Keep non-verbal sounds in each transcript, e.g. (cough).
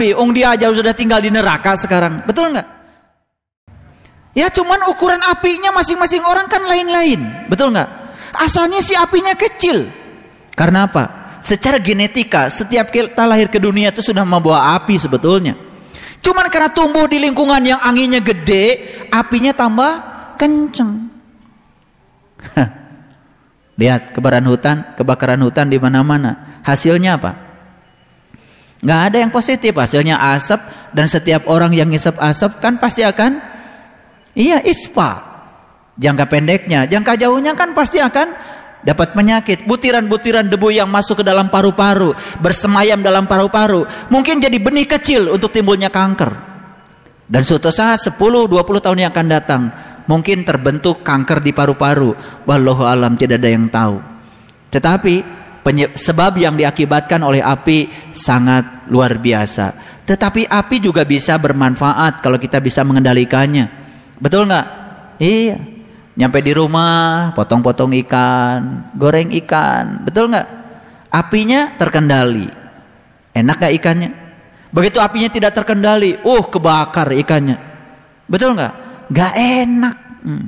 api, ung dia aja sudah tinggal di neraka sekarang. Betul nggak? Ya cuman ukuran apinya masing-masing orang kan lain-lain. Betul nggak? Asalnya si apinya kecil. Karena apa? Secara genetika setiap kita lahir ke dunia itu sudah membawa api sebetulnya. Cuman karena tumbuh di lingkungan yang anginnya gede, apinya tambah kenceng. (laughs) Lihat kebakaran hutan, kebakaran hutan di mana-mana. Hasilnya apa? Nggak ada yang positif hasilnya asap dan setiap orang yang ngisap asap kan pasti akan iya ispa. Jangka pendeknya, jangka jauhnya kan pasti akan dapat penyakit. Butiran-butiran debu yang masuk ke dalam paru-paru, bersemayam dalam paru-paru, mungkin jadi benih kecil untuk timbulnya kanker. Dan suatu saat 10 20 tahun yang akan datang, mungkin terbentuk kanker di paru-paru. Wallahu alam tidak ada yang tahu. Tetapi sebab yang diakibatkan oleh api sangat luar biasa. Tetapi api juga bisa bermanfaat kalau kita bisa mengendalikannya. Betul nggak? Iya. Nyampe di rumah, potong-potong ikan, goreng ikan, betul nggak? Apinya terkendali. Enak nggak ikannya? Begitu apinya tidak terkendali, uh kebakar ikannya. Betul nggak? Gak enak. Hmm.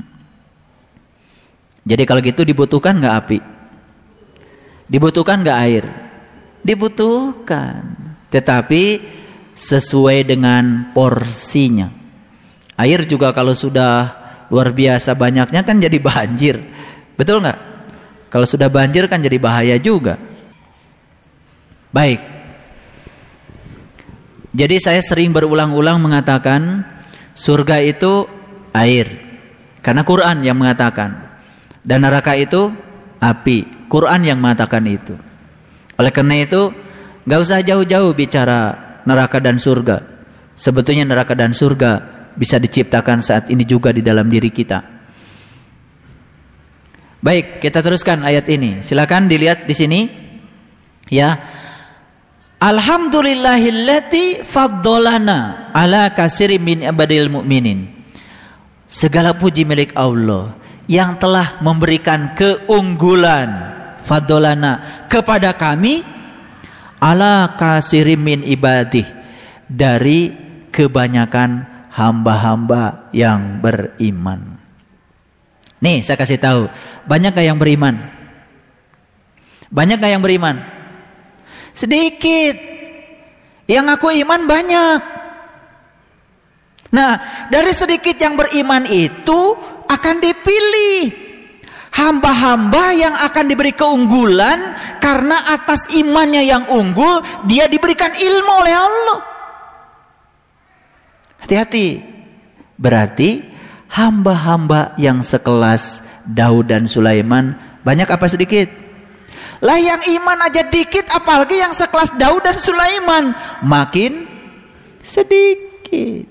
Jadi kalau gitu dibutuhkan nggak api? Dibutuhkan nggak air? Dibutuhkan. Tetapi sesuai dengan porsinya. Air juga kalau sudah luar biasa banyaknya kan jadi banjir. Betul nggak? Kalau sudah banjir kan jadi bahaya juga. Baik. Jadi saya sering berulang-ulang mengatakan surga itu air. Karena Quran yang mengatakan dan neraka itu api. Quran yang mengatakan itu. Oleh karena itu, nggak usah jauh-jauh bicara neraka dan surga. Sebetulnya neraka dan surga bisa diciptakan saat ini juga di dalam diri kita. Baik, kita teruskan ayat ini. Silakan dilihat di sini. Ya. Alhamdulillahillati fa'dolana ala kasiri min abadil mu'minin. Segala puji milik Allah yang telah memberikan keunggulan fadolana kepada kami ala kasirimin ibadih dari kebanyakan hamba-hamba yang beriman. Nih saya kasih tahu, banyak yang beriman? Banyak yang beriman? Sedikit. Yang aku iman banyak. Nah, dari sedikit yang beriman itu akan dipilih hamba-hamba yang akan diberi keunggulan karena atas imannya yang unggul dia diberikan ilmu oleh Allah. Hati-hati. Berarti hamba-hamba yang sekelas Daud dan Sulaiman banyak apa sedikit? Lah yang iman aja dikit apalagi yang sekelas Daud dan Sulaiman makin sedikit.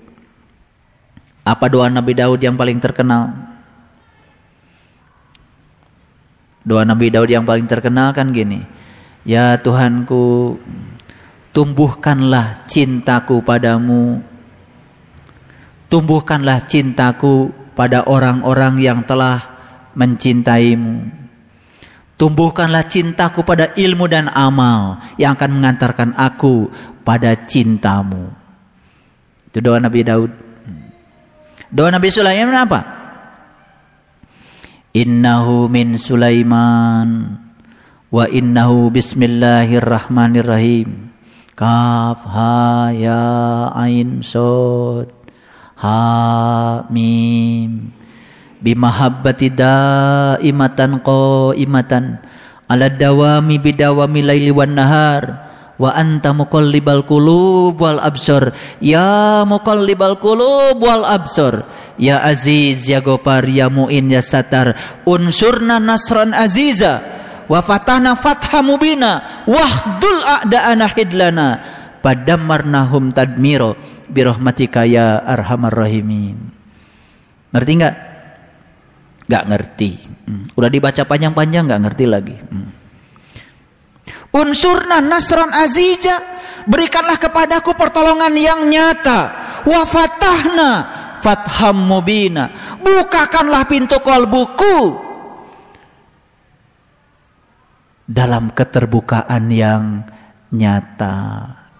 Apa doa Nabi Daud yang paling terkenal? Doa Nabi Daud yang paling terkenal kan gini. Ya Tuhanku, tumbuhkanlah cintaku padamu. Tumbuhkanlah cintaku pada orang-orang yang telah mencintaimu. Tumbuhkanlah cintaku pada ilmu dan amal yang akan mengantarkan aku pada cintamu. Itu doa Nabi Daud. Doa Nabi Sulaiman apa? innahu min Sulaiman wa innahu bismillahirrahmanirrahim kaf ha ya ain sod ha mim bimahabbati daimatan qaimatan ala dawami bidawami laili wan nahar wa anta muqallibal qulub wal absor ya muqallibal qulub wal absor ya aziz ya gopar ya muin ya satar unsurna nasran aziza wa fatahna fatha mubina wahdul a'da'ana hidlana padamarnahum tadmiro birahmatika ya arhamar rahimin ngerti nggak nggak ngerti hmm. udah dibaca panjang-panjang nggak -panjang, ngerti lagi hmm. Unsurna nasron azija. Berikanlah kepadaku pertolongan yang nyata. Wa fatahna fatham mubina. Bukakanlah pintu kolbuku. Dalam keterbukaan yang nyata.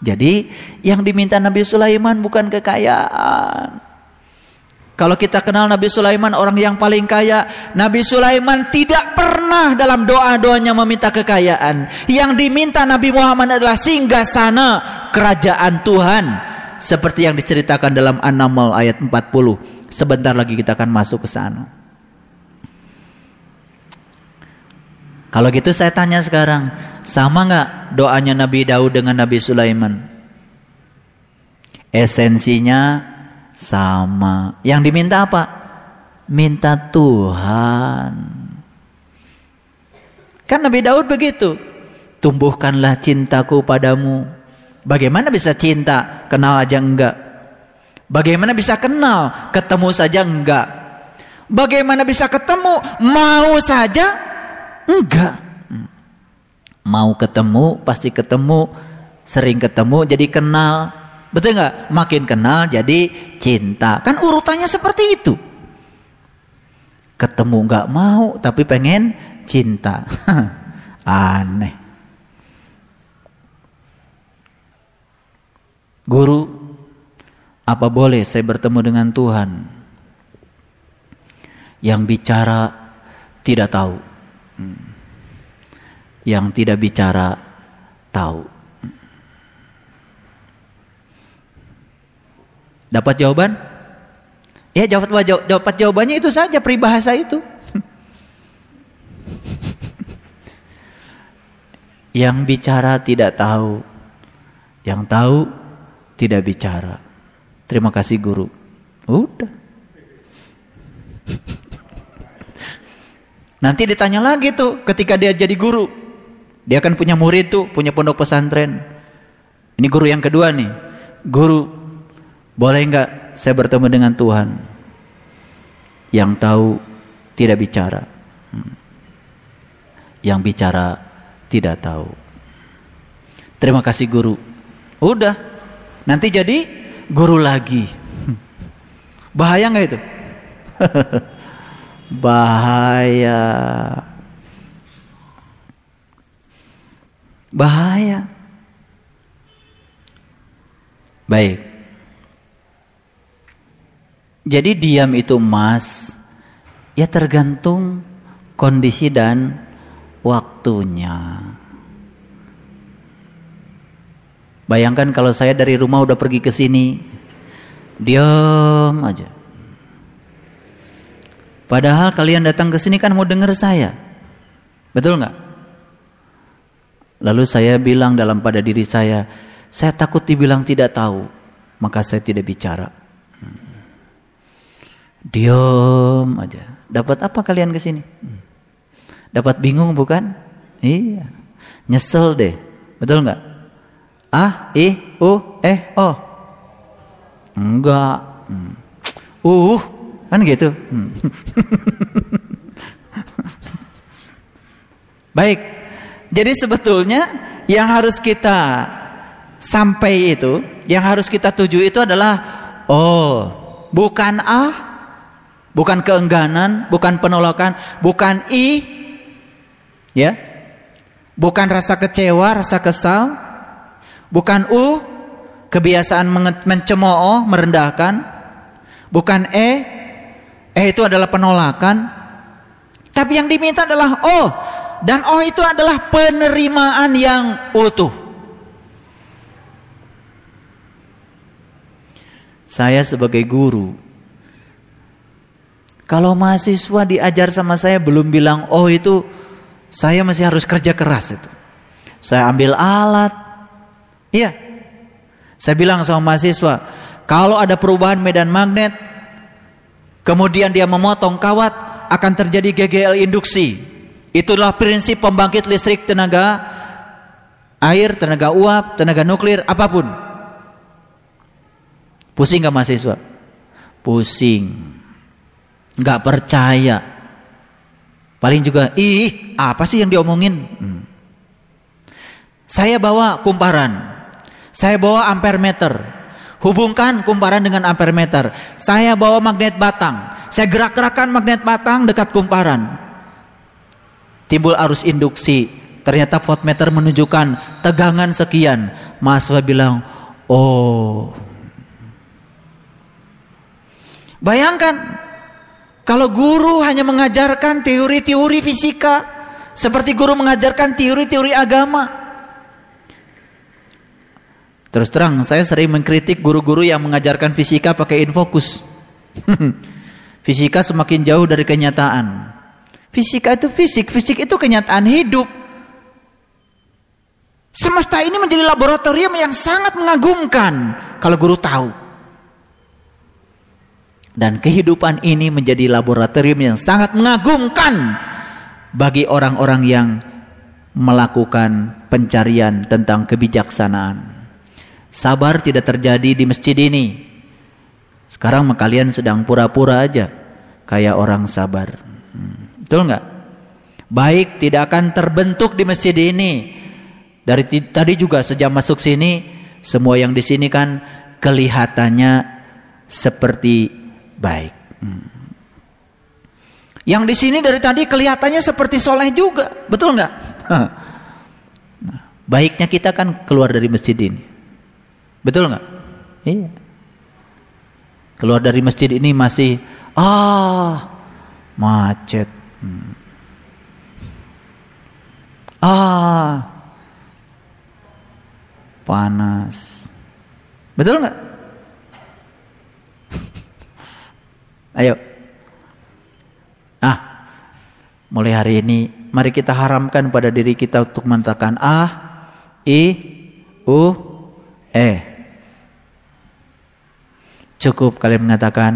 Jadi yang diminta Nabi Sulaiman bukan kekayaan. Kalau kita kenal Nabi Sulaiman orang yang paling kaya, Nabi Sulaiman tidak pernah dalam doa-doanya meminta kekayaan. Yang diminta Nabi Muhammad adalah singgah sana kerajaan Tuhan. Seperti yang diceritakan dalam An-Naml ayat 40. Sebentar lagi kita akan masuk ke sana. Kalau gitu saya tanya sekarang, sama nggak doanya Nabi Daud dengan Nabi Sulaiman? Esensinya sama. Yang diminta apa? Minta Tuhan. Kan Nabi Daud begitu. Tumbuhkanlah cintaku padamu. Bagaimana bisa cinta? Kenal aja enggak. Bagaimana bisa kenal? Ketemu saja enggak. Bagaimana bisa ketemu? Mau saja? Enggak. Hmm. Mau ketemu, pasti ketemu. Sering ketemu, jadi kenal Betul nggak? Makin kenal jadi cinta. Kan urutannya seperti itu. Ketemu nggak mau tapi pengen cinta. (laughs) Aneh. Guru, apa boleh saya bertemu dengan Tuhan yang bicara tidak tahu, hmm. yang tidak bicara tahu. Dapat jawaban? Ya dapat dapat jawabannya itu saja peribahasa itu. (laughs) yang bicara tidak tahu, yang tahu tidak bicara. Terima kasih guru. Udah. (laughs) Nanti ditanya lagi tuh ketika dia jadi guru. Dia akan punya murid tuh, punya pondok pesantren. Ini guru yang kedua nih. Guru boleh enggak saya bertemu dengan Tuhan yang tahu tidak bicara, hmm. yang bicara tidak tahu. Terima kasih guru. Udah, nanti jadi guru lagi. (laughs) Bahaya nggak itu? (laughs) Bahaya. Bahaya. Baik. Jadi diam itu emas ya tergantung kondisi dan waktunya. Bayangkan kalau saya dari rumah udah pergi ke sini, diam aja. Padahal kalian datang ke sini kan mau dengar saya. Betul nggak? Lalu saya bilang dalam pada diri saya, saya takut dibilang tidak tahu, maka saya tidak bicara. Diam aja. Dapat apa kalian ke sini? Dapat bingung bukan? Iya. Nyesel deh. Betul nggak? Ah, i, u, eh, oh. Enggak. Hmm. Uh, kan gitu. Hmm. (laughs) Baik. Jadi sebetulnya yang harus kita sampai itu, yang harus kita tuju itu adalah oh, bukan ah, bukan keengganan, bukan penolakan, bukan i ya. Bukan rasa kecewa, rasa kesal, bukan u uh, kebiasaan mencemooh, merendahkan, bukan e e itu adalah penolakan. Tapi yang diminta adalah o oh, dan o oh itu adalah penerimaan yang utuh. Saya sebagai guru kalau mahasiswa diajar sama saya belum bilang oh itu saya masih harus kerja keras itu. Saya ambil alat. Iya. Saya bilang sama mahasiswa, kalau ada perubahan medan magnet kemudian dia memotong kawat akan terjadi GGL induksi. Itulah prinsip pembangkit listrik tenaga air, tenaga uap, tenaga nuklir, apapun. Pusing gak mahasiswa? Pusing nggak percaya. Paling juga, ih apa sih yang diomongin? Hmm. Saya bawa kumparan, saya bawa ampermeter, hubungkan kumparan dengan ampermeter. Saya bawa magnet batang, saya gerak-gerakan magnet batang dekat kumparan. Timbul arus induksi, ternyata voltmeter menunjukkan tegangan sekian. Mahasiswa bilang, oh. Bayangkan kalau guru hanya mengajarkan teori-teori fisika, seperti guru mengajarkan teori-teori agama. Terus terang, saya sering mengkritik guru-guru yang mengajarkan fisika pakai infokus. (laughs) fisika semakin jauh dari kenyataan. Fisika itu fisik, fisik itu kenyataan hidup. Semesta ini menjadi laboratorium yang sangat mengagumkan kalau guru tahu. Dan kehidupan ini menjadi laboratorium yang sangat mengagumkan bagi orang-orang yang melakukan pencarian tentang kebijaksanaan. Sabar tidak terjadi di masjid ini. Sekarang kalian sedang pura-pura aja kayak orang sabar. Hmm. Betul nggak? Baik tidak akan terbentuk di masjid ini. Dari tadi juga sejak masuk sini semua yang di sini kan kelihatannya seperti baik. Hmm. Yang di sini dari tadi kelihatannya seperti soleh juga, betul nggak? (laughs) baiknya kita kan keluar dari masjid ini, betul nggak? Iya. Keluar dari masjid ini masih ah macet, hmm. ah panas, betul nggak? Ayo. Ah, mulai hari ini mari kita haramkan pada diri kita untuk mengatakan ah, i, u, e. Cukup kalian mengatakan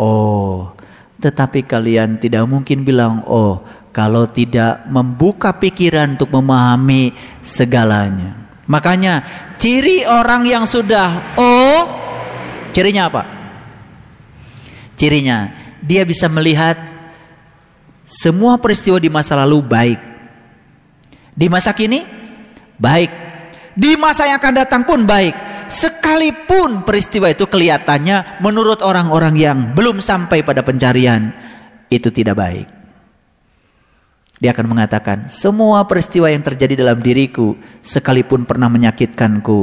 oh. Tetapi kalian tidak mungkin bilang oh kalau tidak membuka pikiran untuk memahami segalanya. Makanya ciri orang yang sudah oh cirinya apa? Cirinya, dia bisa melihat semua peristiwa di masa lalu baik. Di masa kini baik. Di masa yang akan datang pun baik. Sekalipun peristiwa itu kelihatannya menurut orang-orang yang belum sampai pada pencarian itu tidak baik. Dia akan mengatakan, "Semua peristiwa yang terjadi dalam diriku, sekalipun pernah menyakitkanku,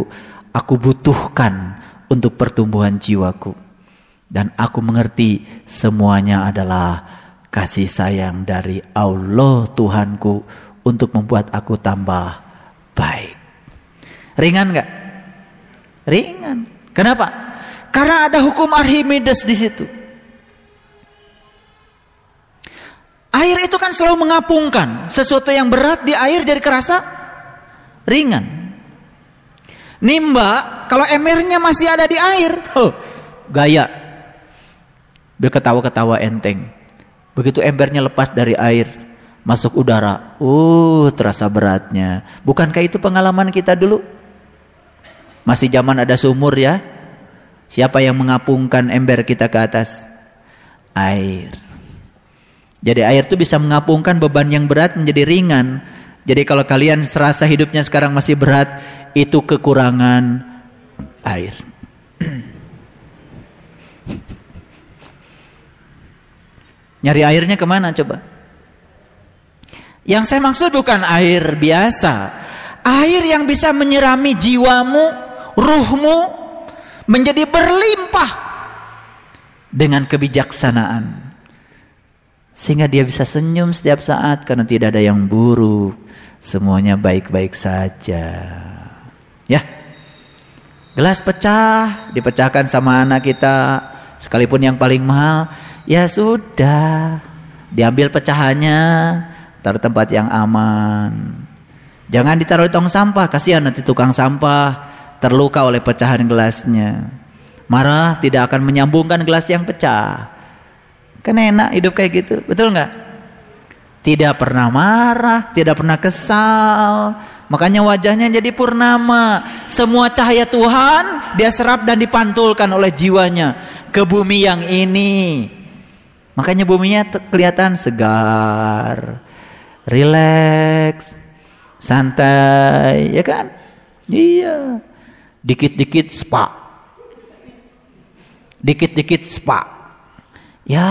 aku butuhkan untuk pertumbuhan jiwaku." Dan aku mengerti semuanya adalah kasih sayang dari Allah Tuhanku untuk membuat aku tambah baik. Ringan nggak? Ringan. Kenapa? Karena ada hukum Archimedes di situ. Air itu kan selalu mengapungkan. Sesuatu yang berat di air jadi kerasa ringan. Nimba kalau emernya masih ada di air, oh, gaya berketawa-ketawa enteng. Begitu embernya lepas dari air, masuk udara, uh terasa beratnya. Bukankah itu pengalaman kita dulu? Masih zaman ada sumur ya. Siapa yang mengapungkan ember kita ke atas? Air. Jadi air itu bisa mengapungkan beban yang berat menjadi ringan. Jadi kalau kalian serasa hidupnya sekarang masih berat, itu kekurangan air. (clears throat) Nyari airnya kemana coba? Yang saya maksud bukan air biasa. Air yang bisa menyirami jiwamu, ruhmu, menjadi berlimpah dengan kebijaksanaan. Sehingga dia bisa senyum setiap saat karena tidak ada yang buruk. Semuanya baik-baik saja. Ya. Gelas pecah, dipecahkan sama anak kita. Sekalipun yang paling mahal, ya sudah diambil pecahannya taruh tempat yang aman jangan ditaruh di tong sampah kasihan nanti tukang sampah terluka oleh pecahan gelasnya marah tidak akan menyambungkan gelas yang pecah kan enak hidup kayak gitu betul nggak tidak pernah marah, tidak pernah kesal. Makanya wajahnya jadi purnama. Semua cahaya Tuhan dia serap dan dipantulkan oleh jiwanya ke bumi yang ini. Makanya buminya kelihatan segar, rileks, santai, ya kan? Iya. Dikit-dikit spa. Dikit-dikit spa. Ya,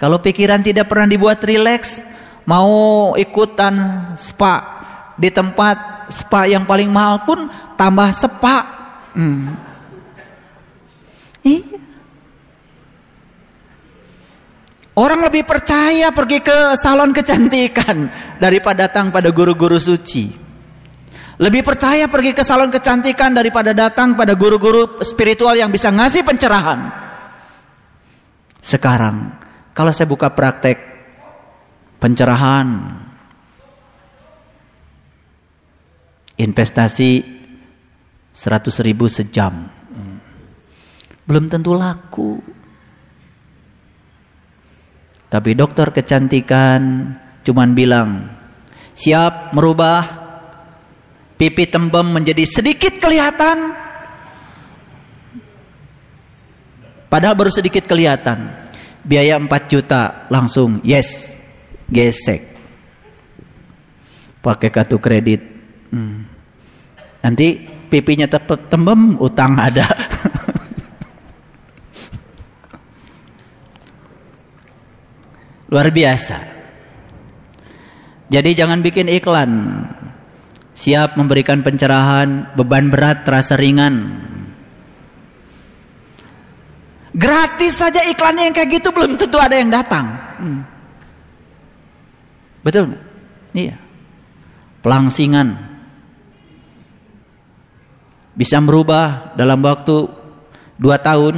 kalau pikiran tidak pernah dibuat rileks, mau ikutan spa di tempat spa yang paling mahal pun tambah spa. Hmm. Iya. Orang lebih percaya pergi ke salon kecantikan daripada datang pada guru-guru suci. Lebih percaya pergi ke salon kecantikan daripada datang pada guru-guru spiritual yang bisa ngasih pencerahan. Sekarang, kalau saya buka praktek pencerahan, investasi 100 ribu sejam, hmm. belum tentu laku. Tapi dokter kecantikan cuman bilang, siap merubah pipi tembem menjadi sedikit kelihatan. Padahal baru sedikit kelihatan. Biaya 4 juta langsung yes gesek. Pakai kartu kredit. Hmm. Nanti pipinya tetap tembem utang ada. (laughs) Luar biasa. Jadi jangan bikin iklan. Siap memberikan pencerahan, beban berat terasa ringan. Gratis saja iklannya yang kayak gitu belum tentu ada yang datang. Hmm. Betul nggak? Iya. Pelangsingan bisa merubah dalam waktu 2 tahun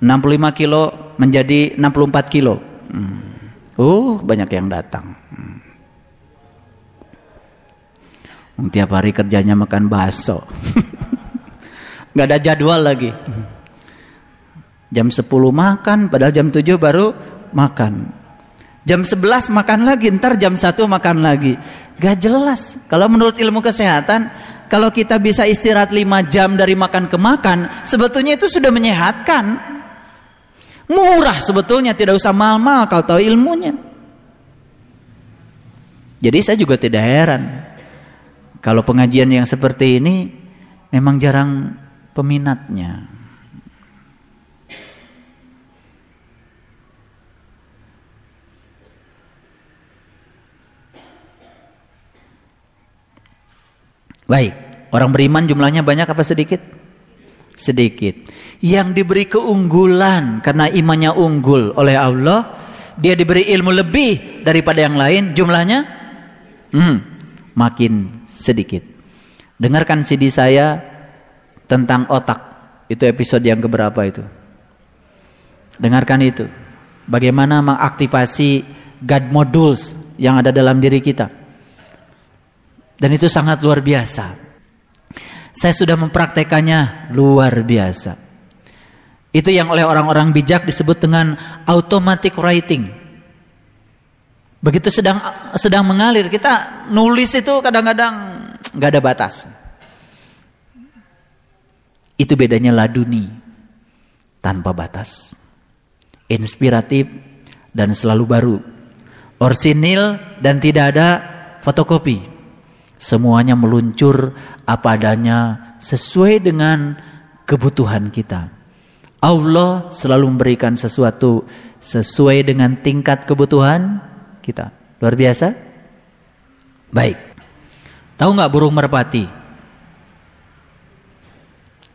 65 kilo menjadi 64 kilo. Uh, Oh, banyak yang datang. Hmm. Tiap hari kerjanya makan bakso. (laughs) nggak ada jadwal lagi. Jam 10 makan, padahal jam 7 baru makan. Jam 11 makan lagi, ntar jam 1 makan lagi. Gak jelas. Kalau menurut ilmu kesehatan, kalau kita bisa istirahat 5 jam dari makan ke makan, sebetulnya itu sudah menyehatkan. Murah sebetulnya, tidak usah mal-mal kalau tahu ilmunya. Jadi saya juga tidak heran kalau pengajian yang seperti ini memang jarang peminatnya. Baik, orang beriman jumlahnya banyak apa sedikit? sedikit. Yang diberi keunggulan karena imannya unggul oleh Allah, dia diberi ilmu lebih daripada yang lain, jumlahnya hmm, makin sedikit. Dengarkan CD saya tentang otak. Itu episode yang keberapa itu? Dengarkan itu. Bagaimana mengaktifasi God modules yang ada dalam diri kita. Dan itu sangat luar biasa. Saya sudah mempraktekannya luar biasa. Itu yang oleh orang-orang bijak disebut dengan automatic writing. Begitu sedang sedang mengalir, kita nulis itu kadang-kadang nggak ada batas. Itu bedanya laduni tanpa batas. Inspiratif dan selalu baru. Orsinil dan tidak ada fotokopi. Semuanya meluncur apa adanya sesuai dengan kebutuhan kita. Allah selalu memberikan sesuatu sesuai dengan tingkat kebutuhan kita. Luar biasa? Baik. Tahu nggak burung merpati?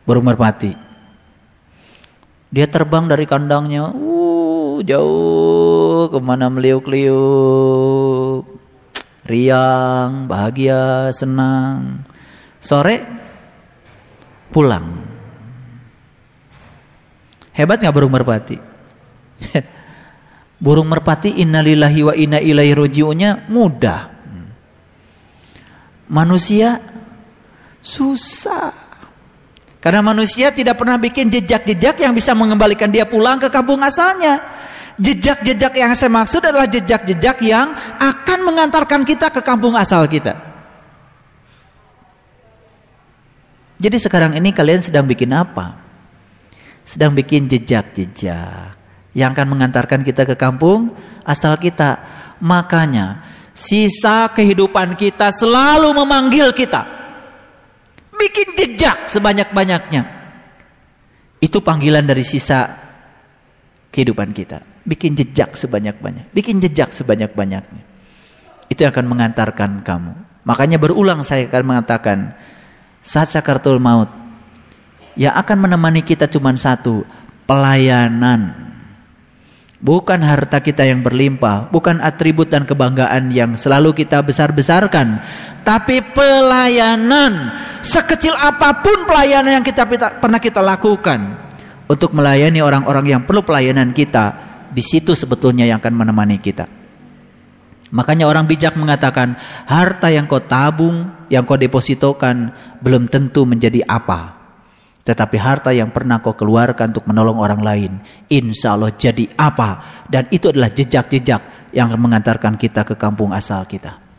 Burung merpati. Dia terbang dari kandangnya, uh, jauh kemana meliuk-liuk riang, bahagia, senang. Sore pulang. Hebat nggak burung merpati? (laughs) burung merpati innalillahi wa inna ilaihi rojiunnya mudah. Manusia susah. Karena manusia tidak pernah bikin jejak-jejak yang bisa mengembalikan dia pulang ke kampung asalnya. Jejak-jejak yang saya maksud adalah jejak-jejak yang akan mengantarkan kita ke kampung asal kita. Jadi sekarang ini kalian sedang bikin apa? Sedang bikin jejak-jejak yang akan mengantarkan kita ke kampung asal kita. Makanya sisa kehidupan kita selalu memanggil kita. Bikin jejak sebanyak-banyaknya. Itu panggilan dari sisa kehidupan kita bikin jejak sebanyak-banyak, bikin jejak sebanyak-banyaknya. Itu yang akan mengantarkan kamu. Makanya berulang saya akan mengatakan saat sakartul maut yang akan menemani kita cuma satu, pelayanan. Bukan harta kita yang berlimpah, bukan atribut dan kebanggaan yang selalu kita besar-besarkan, tapi pelayanan. Sekecil apapun pelayanan yang kita pernah kita lakukan untuk melayani orang-orang yang perlu pelayanan kita, di situ sebetulnya yang akan menemani kita. Makanya orang bijak mengatakan, harta yang kau tabung, yang kau depositokan belum tentu menjadi apa. Tetapi harta yang pernah kau keluarkan untuk menolong orang lain, insya Allah jadi apa. Dan itu adalah jejak-jejak yang mengantarkan kita ke kampung asal kita.